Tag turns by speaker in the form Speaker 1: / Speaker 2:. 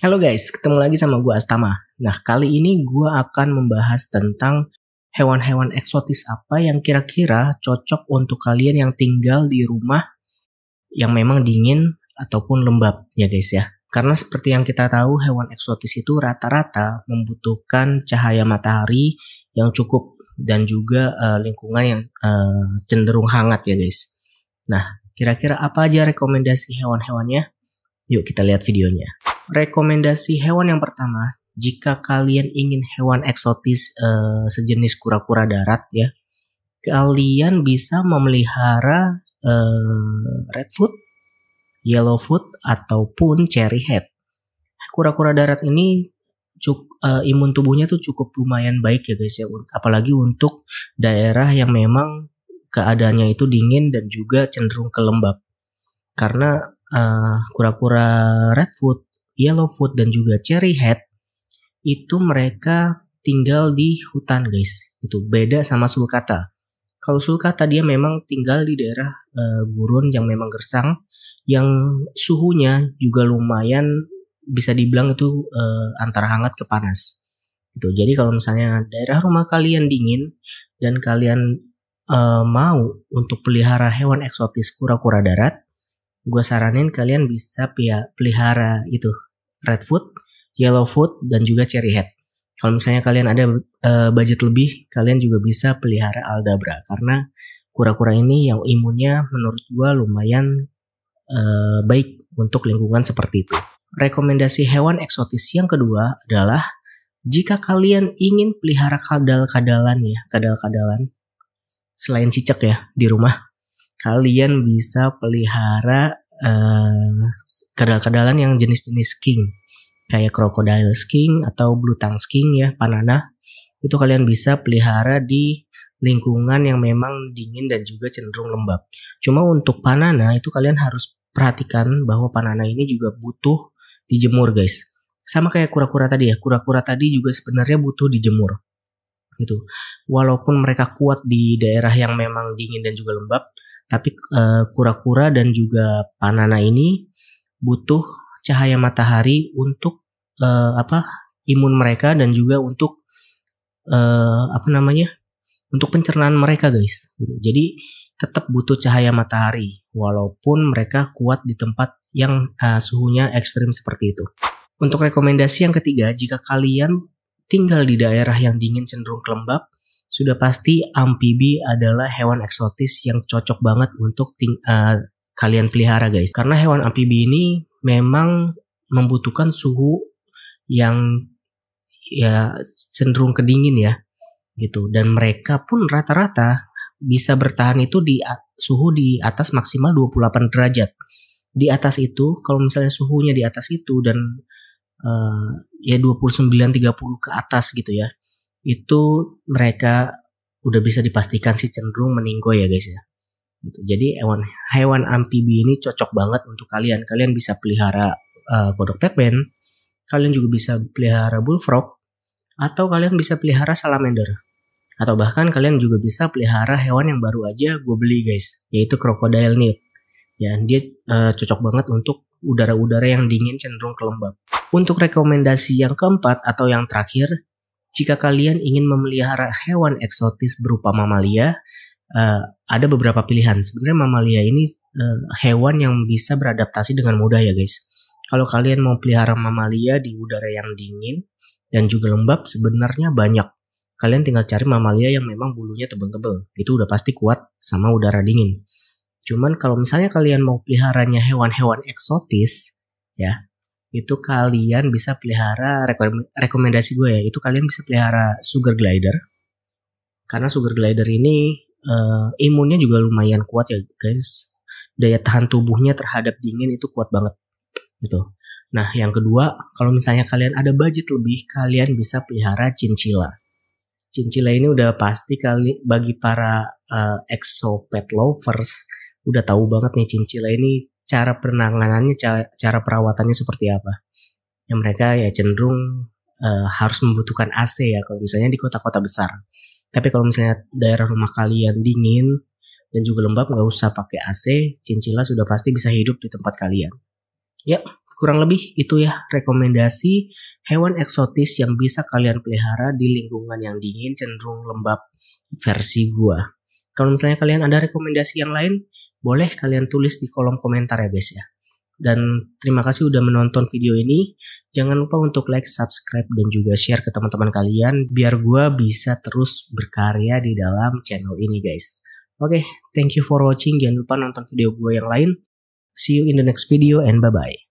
Speaker 1: Halo guys, ketemu lagi sama gue Astama. Nah, kali ini gue akan membahas tentang hewan-hewan eksotis apa yang kira-kira cocok untuk kalian yang tinggal di rumah yang memang dingin ataupun lembab ya guys ya. Karena seperti yang kita tahu hewan eksotis itu rata-rata membutuhkan cahaya matahari yang cukup dan juga uh, lingkungan yang uh, cenderung hangat ya guys. Nah, kira-kira apa aja rekomendasi hewan-hewannya? Yuk kita lihat videonya rekomendasi hewan yang pertama, jika kalian ingin hewan eksotis eh, sejenis kura-kura darat ya, kalian bisa memelihara eh, redfoot, yellowfoot ataupun cherryhead. Kura-kura darat ini cuk, eh, imun tubuhnya tuh cukup lumayan baik ya guys ya apalagi untuk daerah yang memang keadaannya itu dingin dan juga cenderung kelembab. karena kura eh, kura-kura redfoot Yellowfoot dan juga cherry head itu mereka tinggal di hutan guys itu beda sama sulcata kalau sulcata dia memang tinggal di daerah e, gurun yang memang gersang yang suhunya juga lumayan bisa dibilang itu e, antara hangat ke panas itu jadi kalau misalnya daerah rumah kalian dingin dan kalian e, mau untuk pelihara hewan eksotis kura-kura darat gue saranin kalian bisa pelihara itu Red food, yellow food, dan juga cherry head. Kalau misalnya kalian ada uh, budget lebih, kalian juga bisa pelihara aldabra karena kura-kura ini yang imunnya menurut gua lumayan uh, baik untuk lingkungan seperti itu. Rekomendasi hewan eksotis yang kedua adalah jika kalian ingin pelihara kadal-kadalan ya, kadal-kadalan selain cicak ya di rumah, kalian bisa pelihara Eh, kadal-kadalan yang jenis-jenis king kayak crocodile king atau blue tongue king ya panana itu kalian bisa pelihara di lingkungan yang memang dingin dan juga cenderung lembab. Cuma untuk panana itu kalian harus perhatikan bahwa panana ini juga butuh dijemur guys. Sama kayak kura-kura tadi ya, kura-kura tadi juga sebenarnya butuh dijemur gitu. Walaupun mereka kuat di daerah yang memang dingin dan juga lembab, tapi eh, kura-kura uh, dan juga panana ini butuh cahaya matahari untuk uh, apa imun mereka dan juga untuk uh, apa namanya untuk pencernaan mereka guys gitu. jadi tetap butuh cahaya matahari walaupun mereka kuat di tempat yang uh, suhunya ekstrim seperti itu untuk rekomendasi yang ketiga jika kalian tinggal di daerah yang dingin cenderung kelembab, sudah pasti amfibi adalah hewan eksotis yang cocok banget untuk ting uh, kalian pelihara guys. Karena hewan amfibi ini memang membutuhkan suhu yang ya cenderung kedingin ya gitu dan mereka pun rata-rata bisa bertahan itu di suhu di atas maksimal 28 derajat. Di atas itu kalau misalnya suhunya di atas itu dan uh, ya 29 30 ke atas gitu ya. Itu mereka udah bisa dipastikan sih cenderung meninggoy ya guys ya. Gitu. Jadi hewan hewan amfibi ini cocok banget untuk kalian. Kalian bisa pelihara uh, kodok Batman, kalian juga bisa pelihara bullfrog atau kalian bisa pelihara salamander. Atau bahkan kalian juga bisa pelihara hewan yang baru aja gue beli guys, yaitu crocodile nip. Ya, dia uh, cocok banget untuk udara-udara yang dingin cenderung ke lembab. Untuk rekomendasi yang keempat atau yang terakhir, jika kalian ingin memelihara hewan eksotis berupa mamalia, uh, ada beberapa pilihan. Sebenarnya mamalia ini uh, hewan yang bisa beradaptasi dengan mudah ya guys. Kalau kalian mau pelihara mamalia di udara yang dingin dan juga lembab, sebenarnya banyak. Kalian tinggal cari mamalia yang memang bulunya tebel-tebel. Itu udah pasti kuat sama udara dingin. Cuman kalau misalnya kalian mau peliharanya hewan-hewan eksotis, ya itu kalian bisa pelihara rekomendasi gue ya itu kalian bisa pelihara sugar glider karena sugar glider ini uh, imunnya juga lumayan kuat ya guys daya tahan tubuhnya terhadap dingin itu kuat banget gitu nah yang kedua kalau misalnya kalian ada budget lebih kalian bisa pelihara cincila cincila ini udah pasti kali bagi para uh, eh, pet lovers udah tahu banget nih cincila ini cara penanganannya, cara, cara perawatannya seperti apa. Yang mereka ya cenderung uh, harus membutuhkan AC ya kalau misalnya di kota-kota besar. Tapi kalau misalnya daerah rumah kalian dingin dan juga lembab nggak usah pakai AC, cincila sudah pasti bisa hidup di tempat kalian. Ya, kurang lebih itu ya rekomendasi hewan eksotis yang bisa kalian pelihara di lingkungan yang dingin cenderung lembab versi gua. Kalau misalnya kalian ada rekomendasi yang lain, boleh kalian tulis di kolom komentar ya guys ya. Dan terima kasih udah menonton video ini. Jangan lupa untuk like, subscribe, dan juga share ke teman-teman kalian biar gue bisa terus berkarya di dalam channel ini guys. Oke, okay, thank you for watching. Jangan lupa nonton video gue yang lain. See you in the next video and bye-bye.